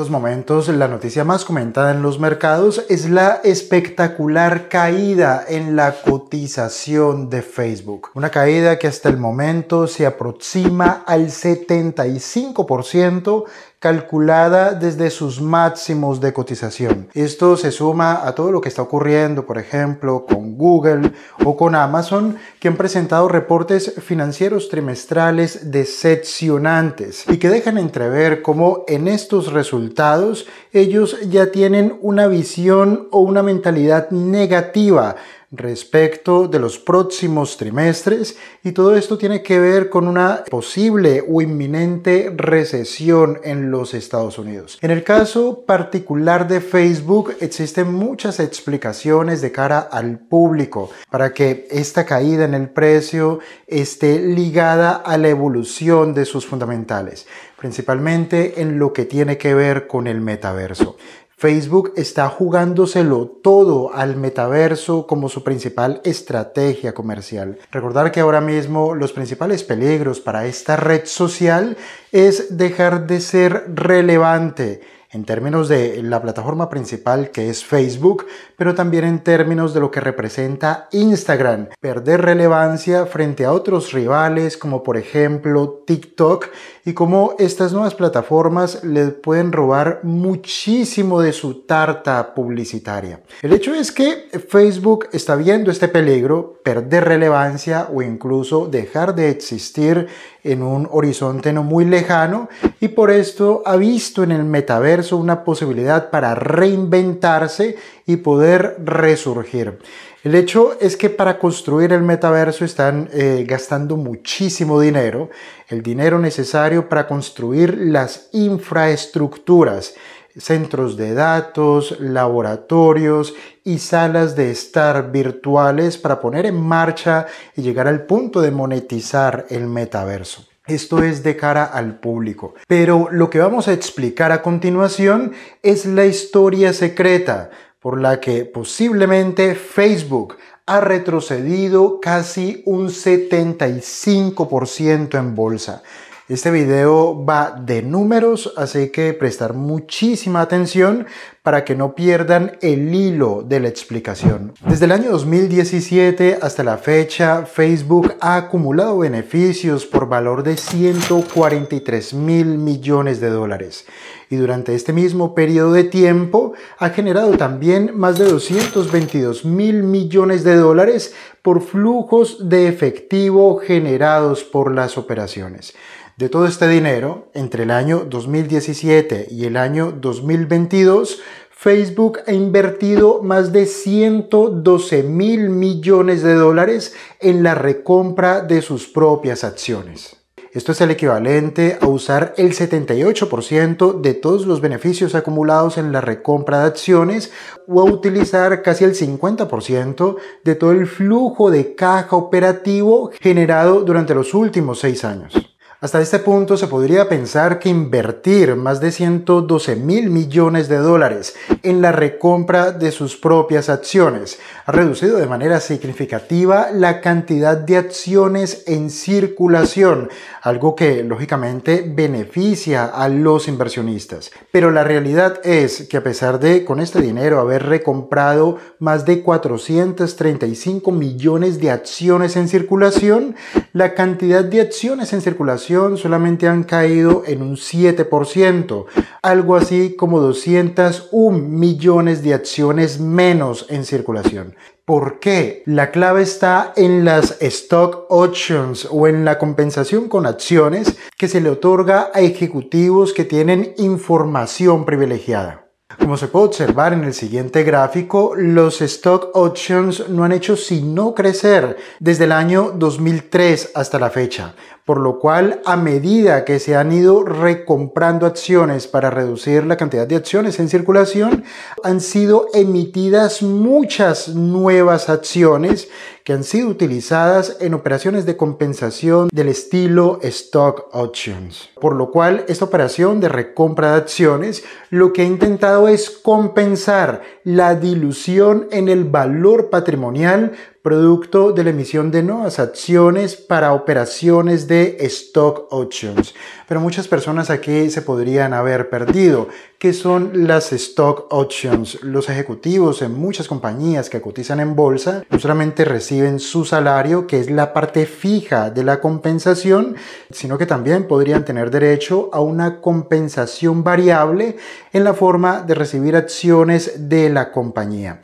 estos momentos la noticia más comentada en los mercados es la espectacular caída en la cotización de Facebook. Una caída que hasta el momento se aproxima al 75% calculada desde sus máximos de cotización. Esto se suma a todo lo que está ocurriendo, por ejemplo, con Google o con Amazon, que han presentado reportes financieros trimestrales decepcionantes y que dejan entrever cómo en estos resultados ellos ya tienen una visión o una mentalidad negativa respecto de los próximos trimestres y todo esto tiene que ver con una posible o inminente recesión en los Estados Unidos. En el caso particular de Facebook existen muchas explicaciones de cara al público para que esta caída en el precio esté ligada a la evolución de sus fundamentales, principalmente en lo que tiene que ver con el metaverso. Facebook está jugándoselo todo al metaverso como su principal estrategia comercial. Recordar que ahora mismo los principales peligros para esta red social es dejar de ser relevante en términos de la plataforma principal que es Facebook, pero también en términos de lo que representa Instagram, perder relevancia frente a otros rivales como por ejemplo TikTok y cómo estas nuevas plataformas le pueden robar muchísimo de su tarta publicitaria. El hecho es que Facebook está viendo este peligro, perder relevancia o incluso dejar de existir en un horizonte no muy lejano y por esto ha visto en el metaverso una posibilidad para reinventarse y poder resurgir. El hecho es que para construir el metaverso están eh, gastando muchísimo dinero, el dinero necesario para construir las infraestructuras, centros de datos, laboratorios y salas de estar virtuales para poner en marcha y llegar al punto de monetizar el metaverso. Esto es de cara al público. Pero lo que vamos a explicar a continuación es la historia secreta por la que posiblemente Facebook ha retrocedido casi un 75% en bolsa. Este video va de números, así que prestar muchísima atención para que no pierdan el hilo de la explicación. Desde el año 2017 hasta la fecha, Facebook ha acumulado beneficios por valor de 143 mil millones de dólares y durante este mismo periodo de tiempo ha generado también más de 222 mil millones de dólares por flujos de efectivo generados por las operaciones. De todo este dinero, entre el año 2017 y el año 2022, Facebook ha invertido más de 112 mil millones de dólares en la recompra de sus propias acciones. Esto es el equivalente a usar el 78% de todos los beneficios acumulados en la recompra de acciones o a utilizar casi el 50% de todo el flujo de caja operativo generado durante los últimos seis años. Hasta este punto se podría pensar que invertir más de 112 mil millones de dólares en la recompra de sus propias acciones ha reducido de manera significativa la cantidad de acciones en circulación, algo que lógicamente beneficia a los inversionistas. Pero la realidad es que a pesar de con este dinero haber recomprado más de 435 millones de acciones en circulación, la cantidad de acciones en circulación solamente han caído en un 7%, algo así como 201 millones de acciones menos en circulación. ¿Por qué? La clave está en las stock options o en la compensación con acciones que se le otorga a ejecutivos que tienen información privilegiada. Como se puede observar en el siguiente gráfico, los stock options no han hecho sino crecer desde el año 2003 hasta la fecha, por lo cual a medida que se han ido recomprando acciones para reducir la cantidad de acciones en circulación, han sido emitidas muchas nuevas acciones que han sido utilizadas en operaciones de compensación del estilo stock options. Por lo cual, esta operación de recompra de acciones lo que ha intentado es compensar la dilución en el valor patrimonial producto de la emisión de nuevas acciones para operaciones de stock options. Pero muchas personas aquí se podrían haber perdido. ¿Qué son las stock options? Los ejecutivos en muchas compañías que cotizan en bolsa no solamente reciben su salario, que es la parte fija de la compensación, sino que también podrían tener derecho a una compensación variable en la forma de recibir acciones de la compañía.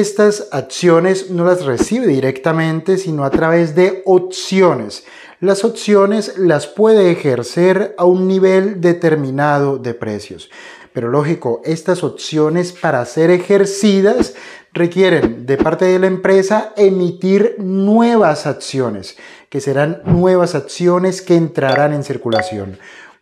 Estas acciones no las recibe directamente, sino a través de opciones. Las opciones las puede ejercer a un nivel determinado de precios. Pero lógico, estas opciones para ser ejercidas requieren de parte de la empresa emitir nuevas acciones, que serán nuevas acciones que entrarán en circulación.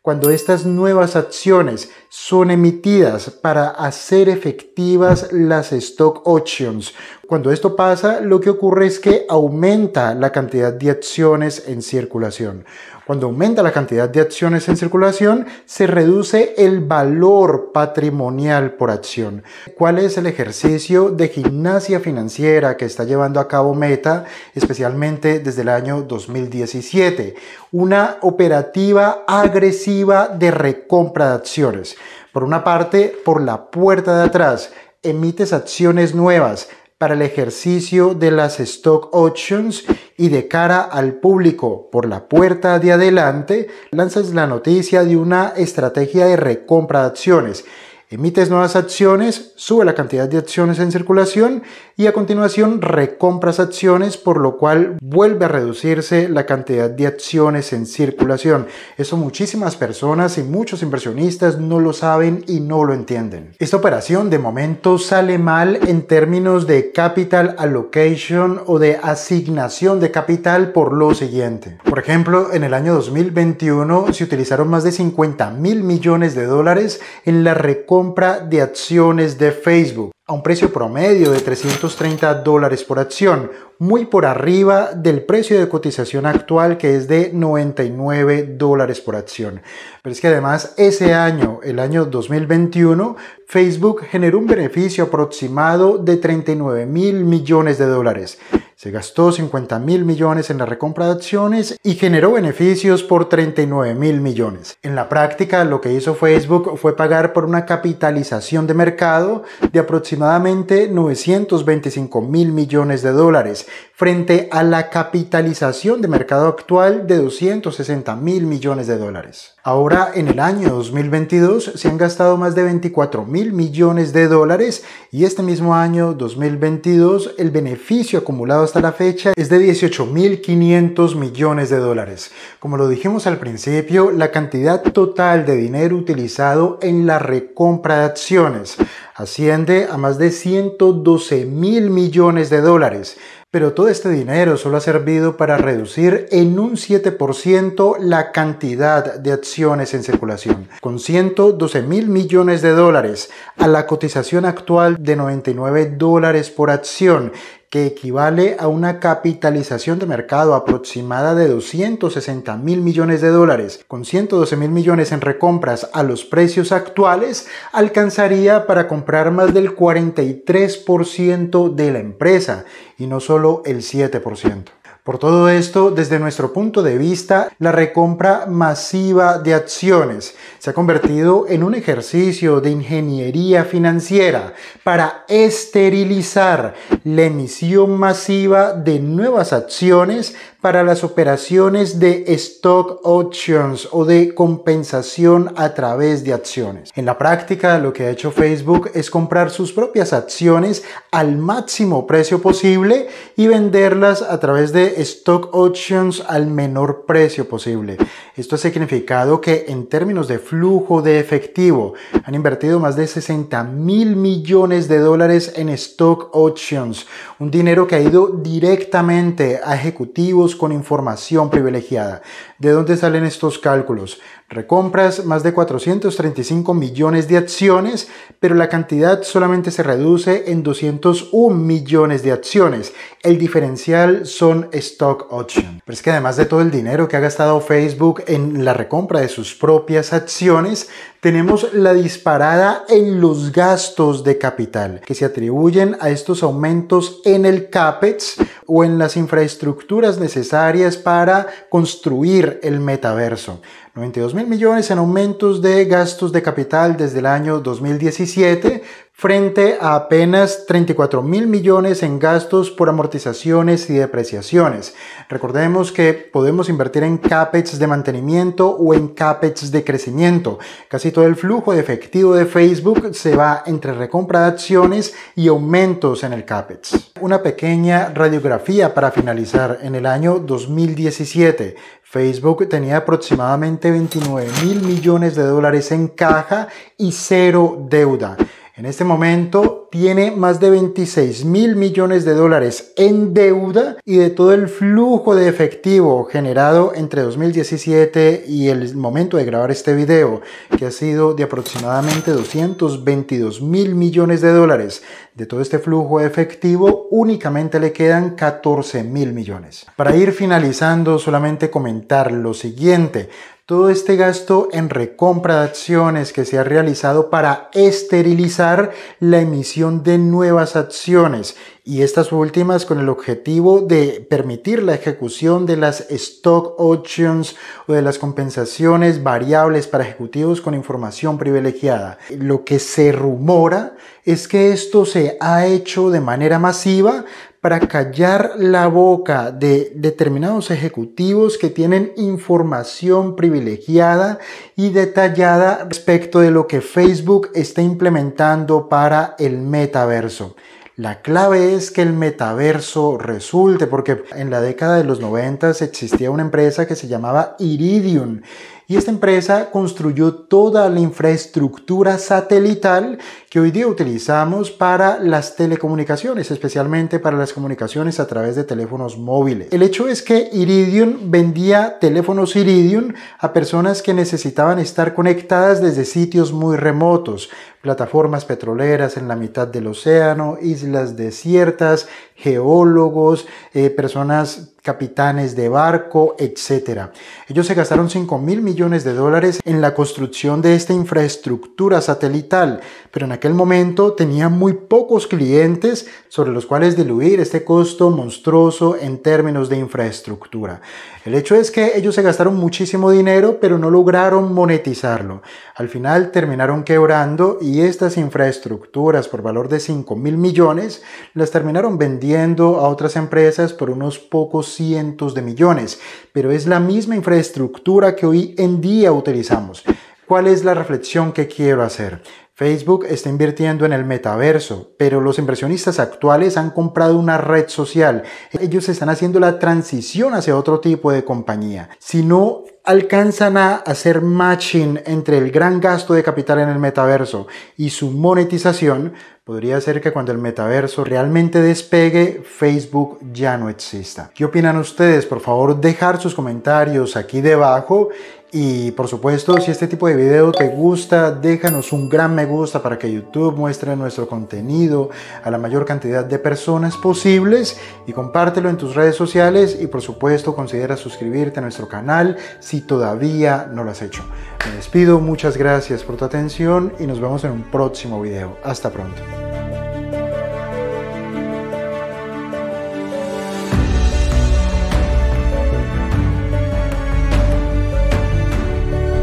Cuando estas nuevas acciones son emitidas para hacer efectivas las stock options, cuando esto pasa, lo que ocurre es que aumenta la cantidad de acciones en circulación. Cuando aumenta la cantidad de acciones en circulación, se reduce el valor patrimonial por acción. ¿Cuál es el ejercicio de gimnasia financiera que está llevando a cabo Meta, especialmente desde el año 2017? Una operativa agresiva de recompra de acciones. Por una parte, por la puerta de atrás, emites acciones nuevas, para el ejercicio de las stock options y de cara al público por la puerta de adelante, lanzas la noticia de una estrategia de recompra de acciones emites nuevas acciones, sube la cantidad de acciones en circulación y a continuación recompras acciones, por lo cual vuelve a reducirse la cantidad de acciones en circulación. Eso muchísimas personas y muchos inversionistas no lo saben y no lo entienden. Esta operación de momento sale mal en términos de capital allocation o de asignación de capital por lo siguiente. Por ejemplo, en el año 2021 se utilizaron más de 50 mil millones de dólares en la recompra compra de acciones de Facebook a un precio promedio de 330 dólares por acción, muy por arriba del precio de cotización actual que es de 99 dólares por acción. Pero es que además ese año, el año 2021, Facebook generó un beneficio aproximado de 39 mil millones de dólares. Se gastó 50 mil millones en la recompra de acciones y generó beneficios por 39 mil millones. En la práctica, lo que hizo Facebook fue pagar por una capitalización de mercado de aproximadamente 925 mil millones de dólares frente a la capitalización de mercado actual de 260 mil millones de dólares. Ahora, en el año 2022, se han gastado más de 24 mil millones de dólares y este mismo año 2022, el beneficio acumulado hasta la fecha es de 18 mil 500 millones de dólares. Como lo dijimos al principio, la cantidad total de dinero utilizado en la recompra de acciones asciende a más de 112 mil millones de dólares pero todo este dinero solo ha servido para reducir en un 7% la cantidad de acciones en circulación, con 112 mil millones de dólares, a la cotización actual de 99 dólares por acción, que equivale a una capitalización de mercado aproximada de 260 mil millones de dólares, con 112 mil millones en recompras a los precios actuales, alcanzaría para comprar más del 43% de la empresa y no solo el 7%. Por todo esto, desde nuestro punto de vista, la recompra masiva de acciones se ha convertido en un ejercicio de ingeniería financiera para esterilizar la emisión masiva de nuevas acciones para las operaciones de stock options o de compensación a través de acciones. En la práctica, lo que ha hecho Facebook es comprar sus propias acciones al máximo precio posible y venderlas a través de stock options al menor precio posible. Esto ha significado que en términos de flujo de efectivo han invertido más de 60 mil millones de dólares en stock options, un dinero que ha ido directamente a ejecutivos con información privilegiada. ¿De dónde salen estos cálculos? Recompras más de 435 millones de acciones, pero la cantidad solamente se reduce en 201 millones de acciones. El diferencial son stock options. Pero es que además de todo el dinero que ha gastado Facebook en la recompra de sus propias acciones, tenemos la disparada en los gastos de capital que se atribuyen a estos aumentos en el CAPEX o en las infraestructuras necesarias necesarias para construir el metaverso. 92 mil millones en aumentos de gastos de capital desde el año 2017 frente a apenas 34 mil millones en gastos por amortizaciones y depreciaciones. Recordemos que podemos invertir en CAPEX de mantenimiento o en CAPEX de crecimiento. Casi todo el flujo de efectivo de Facebook se va entre recompra de acciones y aumentos en el CAPEX. Una pequeña radiografía para finalizar. En el año 2017, Facebook tenía aproximadamente 29 mil millones de dólares en caja y cero deuda. En este momento tiene más de 26 mil millones de dólares en deuda y de todo el flujo de efectivo generado entre 2017 y el momento de grabar este video, que ha sido de aproximadamente 222 mil millones de dólares. De todo este flujo de efectivo únicamente le quedan 14 mil millones. Para ir finalizando, solamente comentar lo siguiente. Todo este gasto en recompra de acciones que se ha realizado para esterilizar la emisión de nuevas acciones y estas últimas con el objetivo de permitir la ejecución de las stock options o de las compensaciones variables para ejecutivos con información privilegiada. Lo que se rumora es que esto se ha hecho de manera masiva para callar la boca de determinados ejecutivos que tienen información privilegiada y detallada respecto de lo que Facebook está implementando para el metaverso. La clave es que el metaverso resulte, porque en la década de los 90 existía una empresa que se llamaba Iridium y esta empresa construyó toda la infraestructura satelital que hoy día utilizamos para las telecomunicaciones, especialmente para las comunicaciones a través de teléfonos móviles. El hecho es que Iridium vendía teléfonos Iridium a personas que necesitaban estar conectadas desde sitios muy remotos, plataformas petroleras en la mitad del océano, y islas desiertas, geólogos, eh, personas capitanes de barco, etc. Ellos se gastaron 5 mil millones de dólares en la construcción de esta infraestructura satelital, pero en aquel momento tenían muy pocos clientes sobre los cuales diluir este costo monstruoso en términos de infraestructura. El hecho es que ellos se gastaron muchísimo dinero, pero no lograron monetizarlo. Al final terminaron quebrando y estas infraestructuras por valor de 5 mil millones las terminaron vendiendo a otras empresas por unos pocos cientos de millones, pero es la misma infraestructura que hoy en día utilizamos. ¿Cuál es la reflexión que quiero hacer? Facebook está invirtiendo en el metaverso, pero los inversionistas actuales han comprado una red social. Ellos están haciendo la transición hacia otro tipo de compañía. Si no alcanzan a hacer matching entre el gran gasto de capital en el metaverso y su monetización, Podría ser que cuando el metaverso realmente despegue, Facebook ya no exista. ¿Qué opinan ustedes? Por favor, dejar sus comentarios aquí debajo y por supuesto, si este tipo de video te gusta, déjanos un gran me gusta para que YouTube muestre nuestro contenido a la mayor cantidad de personas posibles y compártelo en tus redes sociales y por supuesto considera suscribirte a nuestro canal si todavía no lo has hecho. Me despido, muchas gracias por tu atención y nos vemos en un próximo video. Hasta pronto.